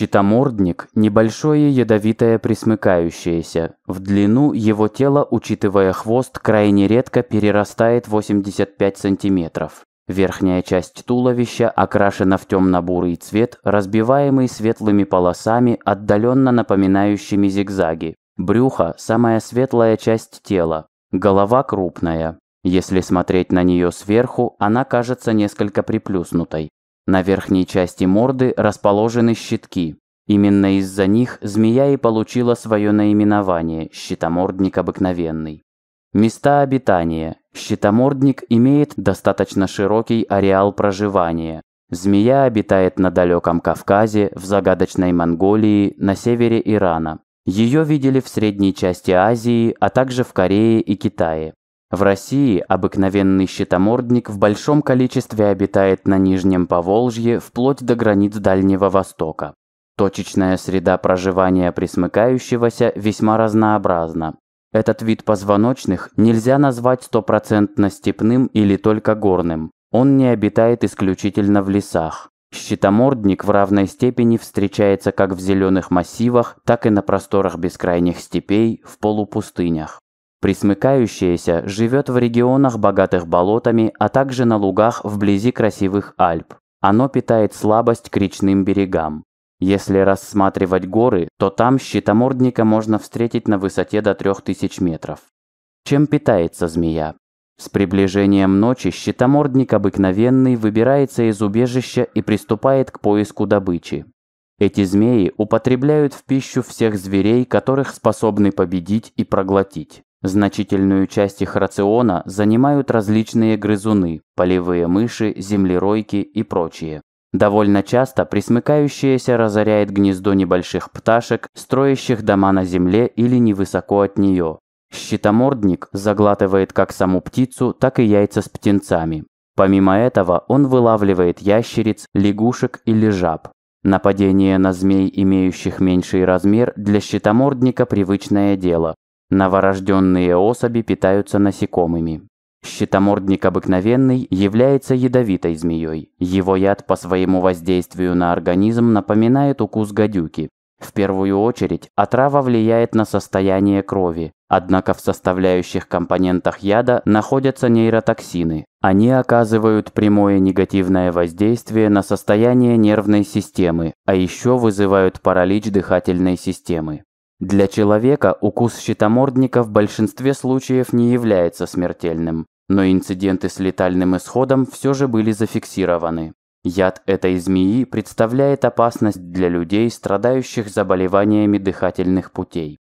Щитомордник – небольшое ядовитое присмыкающееся. В длину его тело, учитывая хвост, крайне редко перерастает 85 см. Верхняя часть туловища окрашена в темно-бурый цвет, разбиваемый светлыми полосами, отдаленно напоминающими зигзаги. Брюхо – самая светлая часть тела. Голова крупная. Если смотреть на нее сверху, она кажется несколько приплюснутой. На верхней части морды расположены щитки. Именно из-за них змея и получила свое наименование – щитомордник обыкновенный. Места обитания. Щитомордник имеет достаточно широкий ареал проживания. Змея обитает на далеком Кавказе, в загадочной Монголии, на севере Ирана. Ее видели в средней части Азии, а также в Корее и Китае. В России обыкновенный щитомордник в большом количестве обитает на Нижнем Поволжье вплоть до границ Дальнего Востока. Точечная среда проживания присмыкающегося весьма разнообразна. Этот вид позвоночных нельзя назвать стопроцентно степным или только горным. Он не обитает исключительно в лесах. Щитомордник в равной степени встречается как в зеленых массивах, так и на просторах бескрайних степей, в полупустынях. Присмыкающаяся живет в регионах, богатых болотами, а также на лугах вблизи красивых Альп. Оно питает слабость к речным берегам. Если рассматривать горы, то там щитомордника можно встретить на высоте до 3000 метров. Чем питается змея? С приближением ночи щитомордник обыкновенный выбирается из убежища и приступает к поиску добычи. Эти змеи употребляют в пищу всех зверей, которых способны победить и проглотить. Значительную часть их рациона занимают различные грызуны, полевые мыши, землеройки и прочие. Довольно часто присмыкающаяся разоряет гнездо небольших пташек, строящих дома на земле или невысоко от нее. Щитомордник заглатывает как саму птицу, так и яйца с птенцами. Помимо этого, он вылавливает ящериц, лягушек или жаб. Нападение на змей, имеющих меньший размер, для щитомордника привычное дело. Новорожденные особи питаются насекомыми. Щитомордник обыкновенный является ядовитой змеей. Его яд по своему воздействию на организм напоминает укус гадюки. В первую очередь, отрава влияет на состояние крови, однако в составляющих компонентах яда находятся нейротоксины. Они оказывают прямое негативное воздействие на состояние нервной системы, а еще вызывают паралич дыхательной системы. Для человека укус щитомордника в большинстве случаев не является смертельным, но инциденты с летальным исходом все же были зафиксированы. Яд этой змеи представляет опасность для людей, страдающих заболеваниями дыхательных путей.